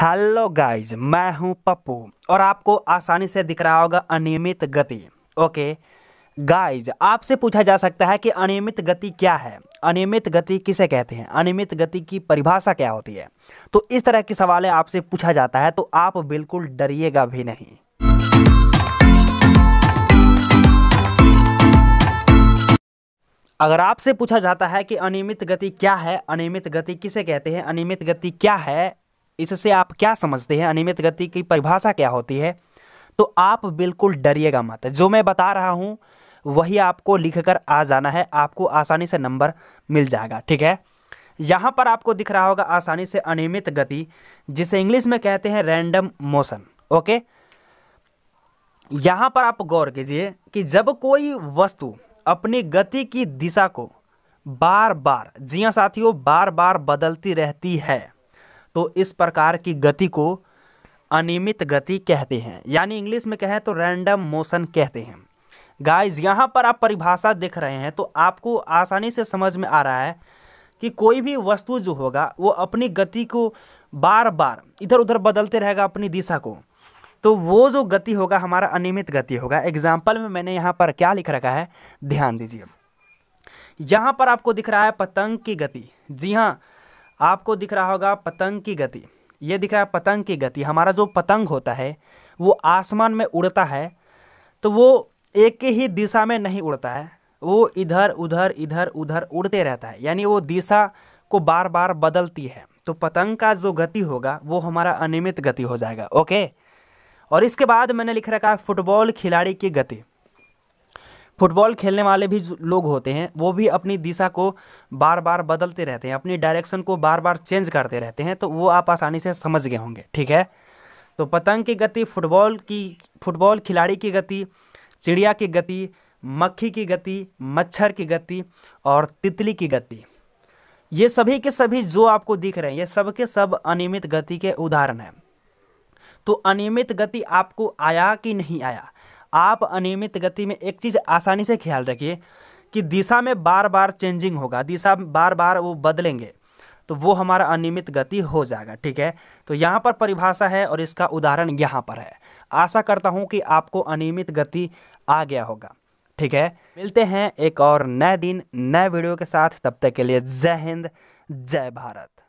hello guys मैं हूं पप्पू और आपको आसानी से दिख रहा होगा अनियमित गति ओके गाइस आपसे पूछा जा सकता है कि अनियमित गति क्या है अनियमित गति किसे कहते हैं अनियमित गति की परिभाषा क्या होती है तो इस तरह के सवाल आपसे पूछा जाता है तो आप बिल्कुल डरिएगा भी नहीं अगर आपसे पूछा जाता है कि अनियमित गति क्या है अनियमित गति किसे कहते हैं अनियमित गति क्या है इससे आप क्या समझते हैं अनियमित गति की परिभाषा क्या होती है तो आप बिल्कुल डरिएगा मत जो मैं बता रहा हूँ वही आपको लिख कर आ जाना है आपको आसानी से नंबर मिल जाएगा ठीक है यहाँ पर आपको दिख रहा होगा आसानी से अनियमित गति जिसे इंग्लिश में कहते हैं रैंडम मोशन ओके यहाँ पर आप गौर कीजिए कि जब कोई वस्तु अपनी गति की दिशा को बार बार जिया साथियों बार बार बदलती रहती है तो इस प्रकार की गति को अनियमित गति कहते हैं यानी इंग्लिश में कहें तो रैंडम मोशन कहते हैं गाइस यहाँ पर आप परिभाषा देख रहे हैं तो आपको आसानी से समझ में आ रहा है कि कोई भी वस्तु जो होगा वो अपनी गति को बार बार इधर उधर बदलते रहेगा अपनी दिशा को तो वो जो गति होगा हमारा अनियमित गति होगा एग्जाम्पल में मैंने यहाँ पर क्या लिख रखा है ध्यान दीजिए यहाँ पर आपको दिख रहा है पतंग की गति जी हाँ आपको दिख रहा होगा पतंग की गति ये दिख रहा है पतंग की गति हमारा जो पतंग होता है वो आसमान में उड़ता है तो वो एक ही दिशा में नहीं उड़ता है वो इधर उधर इधर उधर उड़ते रहता है यानी वो दिशा को बार बार बदलती है तो पतंग का जो गति होगा वो हमारा अनियमित गति हो जाएगा ओके और इसके बाद मैंने लिख रखा है फुटबॉल खिलाड़ी की गति फुटबॉल खेलने वाले भी लोग होते हैं वो भी अपनी दिशा को बार बार बदलते रहते हैं अपनी डायरेक्शन को बार बार चेंज करते रहते हैं तो वो आप आसानी से समझ गए होंगे ठीक है तो पतंग की गति फुटबॉल की फुटबॉल खिलाड़ी की गति चिड़िया की गति मक्खी की गति मच्छर की गति और तितली की गति ये सभी के सभी जो आपको दिख रहे हैं ये सब के सब अनियमित गति के उदाहरण हैं तो अनियमित गति आपको आया कि नहीं आया आप अनियमित गति में एक चीज़ आसानी से ख्याल रखिए कि दिशा में बार बार चेंजिंग होगा दिशा बार बार वो बदलेंगे तो वो हमारा अनियमित गति हो जाएगा ठीक है तो यहाँ पर परिभाषा है और इसका उदाहरण यहाँ पर है आशा करता हूँ कि आपको अनियमित गति आ गया होगा ठीक है मिलते हैं एक और नए दिन नए वीडियो के साथ तब तक के लिए जय हिंद जय भारत